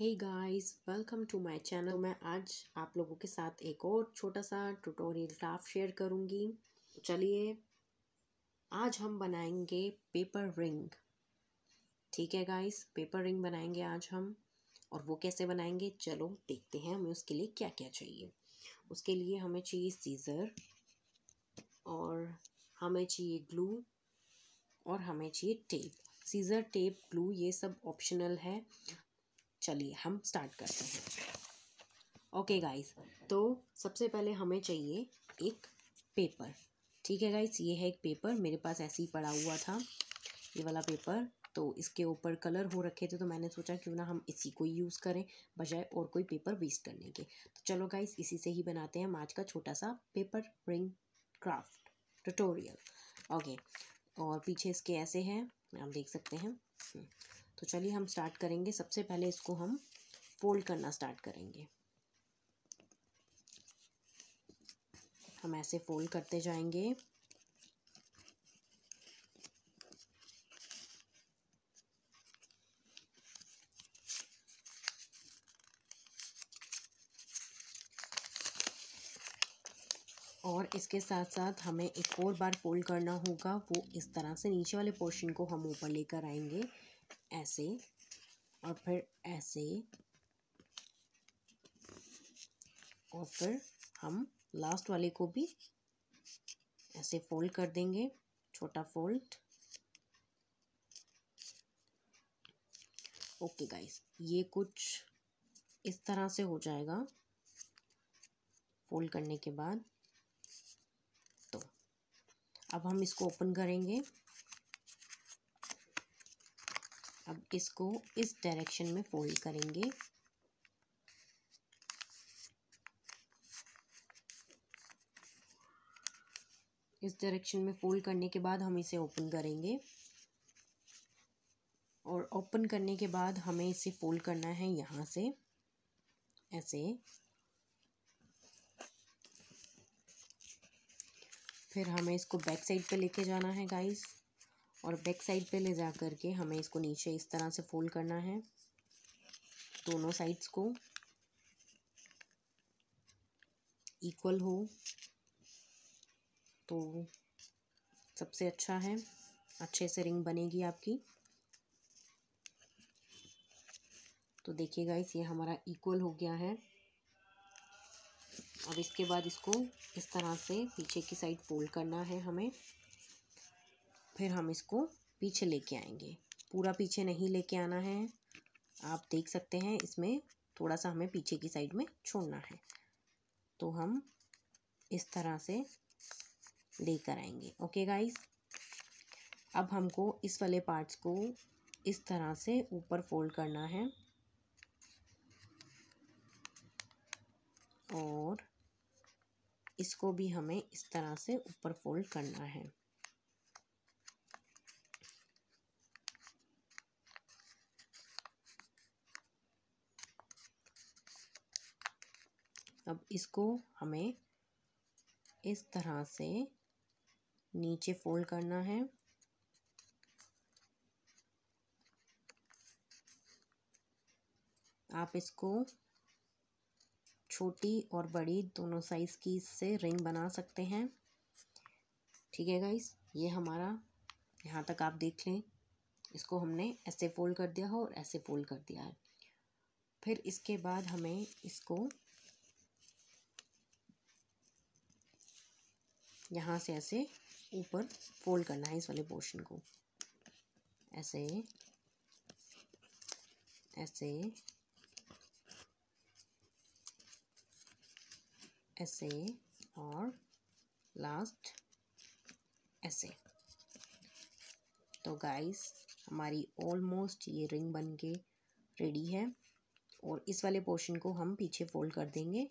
hey guys welcome to my channel मैं आज आप लोगों के साथ एक और छोटा सा ट्यूटोरियल क्राफ्ट शेयर करूंगी चलिए आज हम बनाएंगे पेपर रिंग ठीक है गाइस पेपर रिंग बनाएंगे आज हम और वो कैसे बनाएंगे चलो देखते हैं हमें उसके लिए क्या क्या चाहिए उसके लिए हमें चाहिए सीज़र और हमें चाहिए ग्लू और हमें चाहिए टेप सीज़र टेप ग्लू ये सब ऑप्शनल है चलिए हम स्टार्ट करते हैं ओके गाइस तो सबसे पहले हमें चाहिए एक पेपर ठीक है गाइस ये है एक पेपर मेरे पास ऐसे ही पड़ा हुआ था ये वाला पेपर तो इसके ऊपर कलर हो रखे थे तो मैंने सोचा क्यों ना हम इसी को यूज़ करें बजाय और कोई पेपर वेस्ट करने के तो चलो गाइस इसी से ही बनाते हैं हम आज का छोटा सा paper ring craft tutorial okay और पीछे इसके ऐसे हैं आप देख सकते हैं हम्म, तो चलिए हम स्टार्ट करेंगे सबसे पहले इसको हम फोल्ड करना स्टार्ट करेंगे हम ऐसे फोल्ड करते जाएंगे और इसके साथ साथ हमें एक और बार फोल्ड करना होगा वो इस तरह से नीचे वाले पोर्शन को हम ऊपर लेकर आएंगे ऐसे और फिर ऐसे और फिर हम लास्ट वाले को भी ऐसे फोल्ड कर देंगे छोटा फोल्ड ओके गाइस ये कुछ इस तरह से हो जाएगा फोल्ड करने के बाद अब हम इसको ओपन करेंगे अब इसको इस डायरेक्शन में फोल्ड करेंगे इस डायरेक्शन में फोल्ड करने के बाद हम इसे ओपन करेंगे और ओपन करने के बाद हमें इसे फोल्ड करना है यहाँ से ऐसे फिर हमें इसको बैक साइड पे लेके जाना है गाइस और बैक साइड पे ले जा करके हमें इसको नीचे इस तरह से फोल्ड करना है दोनों साइड्स को इक्वल हो तो सबसे अच्छा है अच्छे से रिंग बनेगी आपकी तो देखिए गाइस ये हमारा इक्वल हो गया है अब इसके बाद इसको इस तरह से पीछे की साइड फोल्ड करना है हमें फिर हम इसको पीछे लेके आएंगे पूरा पीछे नहीं लेके आना है आप देख सकते हैं इसमें थोड़ा सा हमें पीछे की साइड में छोड़ना है तो हम इस तरह से लेकर आएंगे ओके गाइस अब हमको इस वाले पार्ट्स को इस तरह से ऊपर फोल्ड करना है और इसको भी हमें इस तरह से ऊपर फोल्ड करना है अब इसको हमें इस तरह से नीचे फोल्ड करना है आप इसको छोटी और बड़ी दोनों साइज़ की इससे रिंग बना सकते हैं ठीक है गाइस ये हमारा यहाँ तक आप देख लें इसको हमने ऐसे फोल्ड कर दिया है और ऐसे फोल्ड कर दिया है फिर इसके बाद हमें इसको यहाँ से ऐसे ऊपर फोल्ड करना है इस वाले पोर्शन को ऐसे ऐसे essay or last essay तो गाइस हमारी ऑलमोस्ट ये रिंग बन के रेडी है और इस वाले पोर्शन को हम पीछे फोल्ड कर देंगे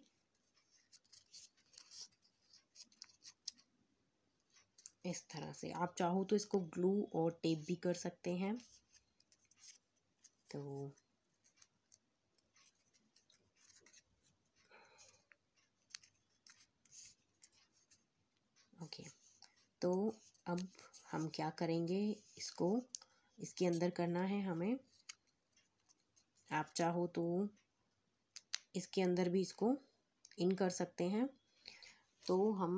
इस तरह से आप चाहो तो इसको ग्लू और टेप भी कर सकते हैं तो तो अब हम क्या करेंगे इसको इसके अंदर करना है हमें आप चाहो तो इसके अंदर भी इसको इन कर सकते हैं तो हम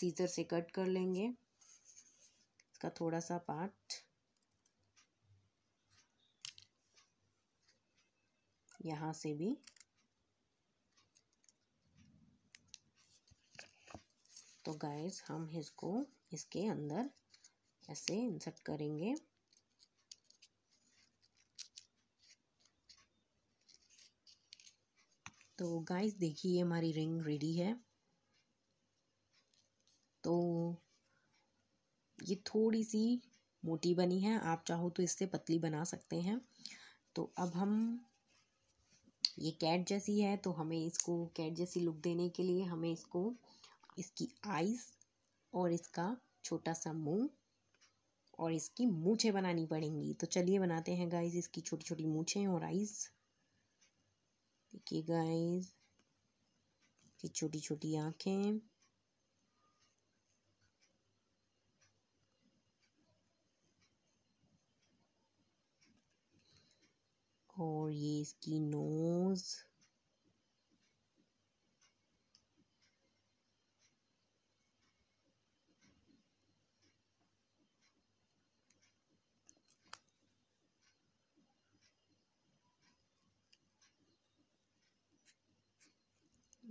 सीज़र से कट कर लेंगे इसका थोड़ा सा पार्ट यहाँ से भी गाइस तो हम इसको इसके अंदर ऐसे इंसर्ट करेंगे तो गाइस देखिए हमारी रिंग रेडी है तो ये थोड़ी सी मोटी बनी है आप चाहो तो इससे पतली बना सकते हैं तो अब हम ये कैट जैसी है तो हमें इसको कैट जैसी लुक देने के लिए हमें इसको इसकी आइज़ और इसका छोटा सा मुंह और इसकी मूछे बनानी पड़ेंगी तो चलिए बनाते हैं गाइस इसकी छोटी छोटी मूछे और आइज़ देखिए गाइज की छोटी छोटी आंखें और ये इसकी नोज़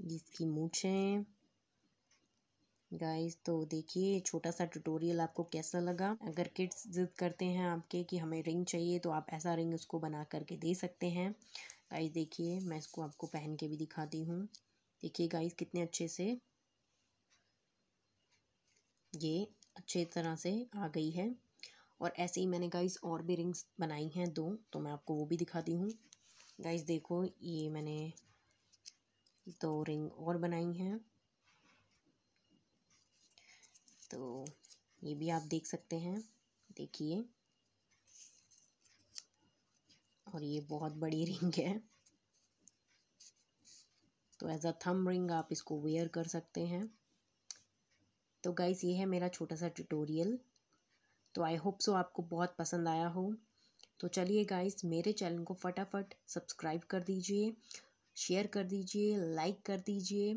जिसकी मूछें गाइस तो देखिए छोटा सा ट्यूटोरियल आपको कैसा लगा अगर किड्स जिद करते हैं आपके कि हमें रिंग चाहिए तो आप ऐसा रिंग उसको बना करके दे सकते हैं गाइस देखिए मैं इसको आपको पहन के भी दिखाती हूँ देखिए गाइस कितने अच्छे से ये अच्छे तरह से आ गई है और ऐसे ही मैंने गाइस और भी रिंग्स बनाई हैं दो तो मैं आपको वो भी दिखाती हूँ गाइस देखो ये मैंने दो रिंग और बनाई हैं तो ये भी आप देख सकते हैं देखिए और ये बहुत बड़ी रिंग है तो एज अ थम रिंग आप इसको वेयर कर सकते हैं तो गाइस ये है मेरा छोटा सा ट्यूटोरियल तो आई होप सो आपको बहुत पसंद आया हो तो चलिए गाइस मेरे चैनल को फटाफट सब्सक्राइब कर दीजिए शेयर कर दीजिए लाइक कर दीजिए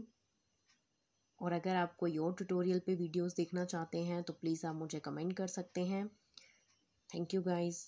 और अगर आप कोई और ट्यूटोरियल पे वीडियोस देखना चाहते हैं तो प्लीज़ आप मुझे कमेंट कर सकते हैं थैंक यू गाइज़